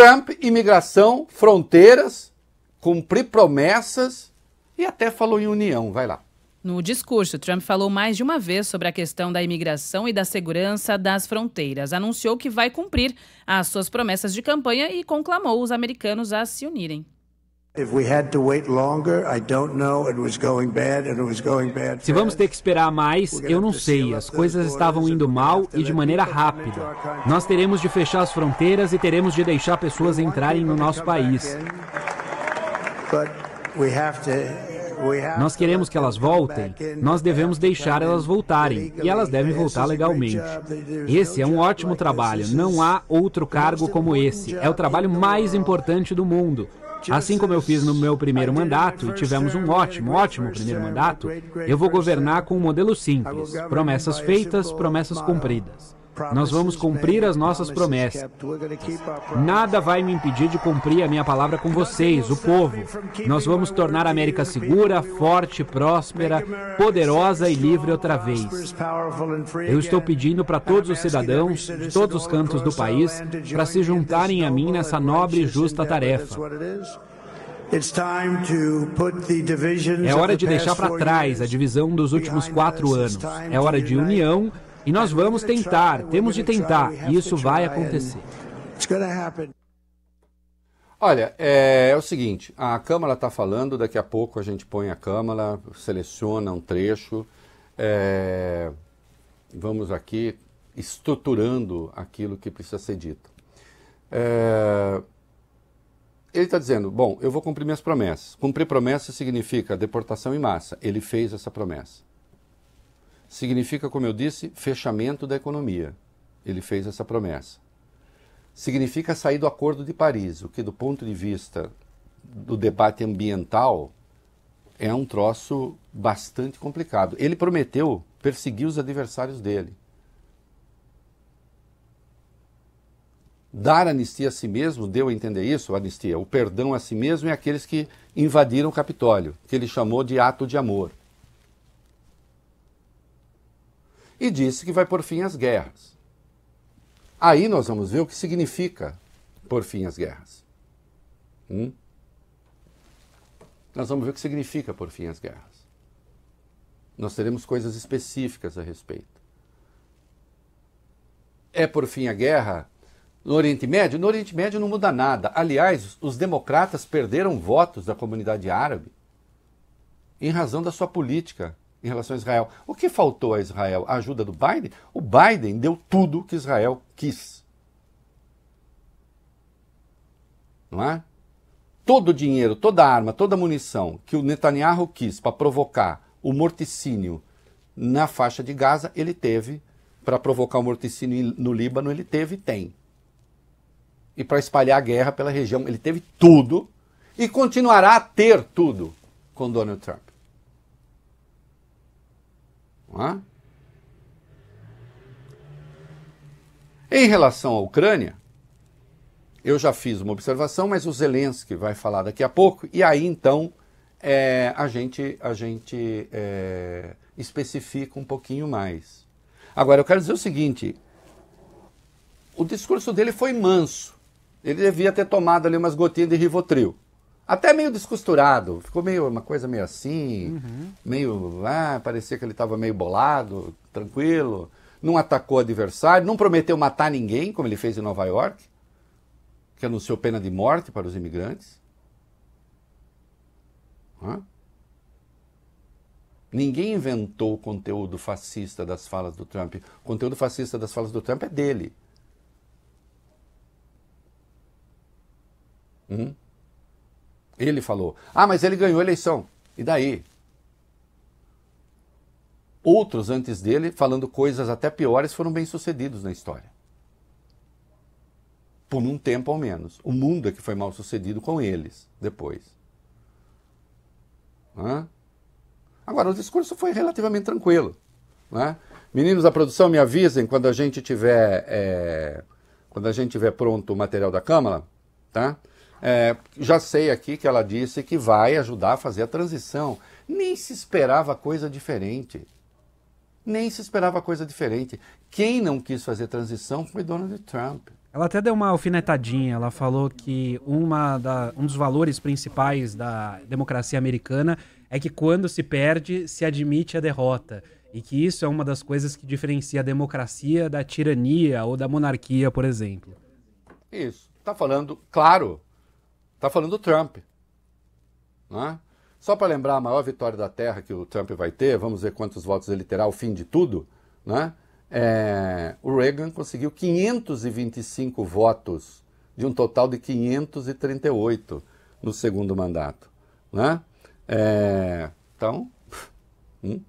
Trump, imigração, fronteiras, cumprir promessas e até falou em união. Vai lá. No discurso, Trump falou mais de uma vez sobre a questão da imigração e da segurança das fronteiras. Anunciou que vai cumprir as suas promessas de campanha e conclamou os americanos a se unirem. Se vamos ter que esperar mais, eu não sei. As coisas estavam indo mal e de maneira rápida. Nós teremos de fechar as fronteiras e teremos de deixar pessoas entrarem no nosso país. Nós queremos que elas voltem, nós devemos deixar elas voltarem, e elas devem voltar legalmente. Esse é um ótimo trabalho, não há outro cargo como esse. É o trabalho mais importante do mundo. Assim como eu fiz no meu primeiro mandato, e tivemos um ótimo, ótimo primeiro mandato, eu vou governar com um modelo simples: promessas feitas, promessas cumpridas. Nós vamos cumprir as nossas promessas. Nada vai me impedir de cumprir a minha palavra com vocês, o povo. Nós vamos tornar a América segura, forte, próspera, poderosa e livre outra vez. Eu estou pedindo para todos os cidadãos de todos os cantos do país para se juntarem a mim nessa nobre e justa tarefa. É hora de deixar para trás a divisão dos últimos quatro anos. É hora de união e nós vamos tentar, temos de tentar. Isso vai acontecer. Olha, é, é, o seguinte, a Câmara está falando, daqui a pouco a gente põe a Câmara, seleciona um trecho, é, vamos aqui estruturando aquilo que precisa ser dito. É, ele está dizendo, bom, eu vou cumprir minhas promessas. Cumprir promessa significa deportação em massa. Ele fez essa promessa significa, como eu disse, fechamento da economia. Ele fez essa promessa. Significa sair do Acordo de Paris, o que, do ponto de vista do debate ambiental, é um troço bastante complicado. Ele prometeu perseguir os adversários dele. Dar anistia a si mesmo, deu a entender isso, anistia, o perdão a si mesmo e é aqueles que invadiram o Capitólio, que ele chamou de ato de amor. e disse que vai por fim às guerras. Aí nós vamos ver o que significa por fim às guerras. Hum? Nós vamos ver o que significa por fim às guerras. Nós teremos coisas específicas a respeito. É por fim a guerra no Oriente Médio? No Oriente Médio não muda nada. Aliás, os democratas perderam votos da comunidade árabe em razão da sua política em relação a Israel. O que faltou a Israel? A ajuda do Biden? O Biden deu tudo que Israel quis. Não é? Todo o dinheiro, toda a arma, toda a munição que o Netanyahu quis para provocar o morticínio na faixa de Gaza, ele teve. Para provocar o morticínio no Líbano, ele teve e tem. E para espalhar a guerra pela região, ele teve tudo e continuará a ter tudo com Donald Trump. Né? Em relação à Ucrânia, eu já fiz uma observação, mas o Zelensky vai falar daqui a pouco, e aí então é, a gente, a gente é, especifica um pouquinho mais. Agora, eu quero dizer o seguinte: o discurso dele foi manso. Ele devia ter tomado ali umas gotinhas de Rivotril. Até meio descosturado, ficou meio uma coisa meio assim, uhum. meio. Ah, parecia que ele estava meio bolado, tranquilo. Não atacou adversário, não prometeu matar ninguém, como ele fez em Nova York, que anunciou pena de morte para os imigrantes. Hã? Ninguém inventou o conteúdo fascista das falas do Trump. O conteúdo fascista das falas do Trump é dele. Hum? Ele falou. Ah, mas ele ganhou a eleição. E daí? Outros antes dele, falando coisas até piores, foram bem-sucedidos na história. Por um tempo ao menos. O mundo é que foi mal sucedido com eles depois. Hã? Agora, o discurso foi relativamente tranquilo. Né? Meninos da produção, me avisem quando a gente tiver, é, quando a gente tiver pronto o material da Câmara. Tá? É, já sei aqui que ela disse que vai ajudar a fazer a transição. Nem se esperava coisa diferente. Nem se esperava coisa diferente. Quem não quis fazer transição foi Donald Trump. Ela até deu uma alfinetadinha. Ela falou que uma da, um dos valores principais da democracia americana é que quando se perde, se admite a derrota. E que isso é uma das coisas que diferencia a democracia da tirania ou da monarquia, por exemplo. Isso. Está falando, claro, Está falando do Trump. Né? Só para lembrar a maior vitória da Terra que o Trump vai ter, vamos ver quantos votos ele terá O fim de tudo, né? É, o Reagan conseguiu 525 votos de um total de 538 no segundo mandato. Né? É, então, hum,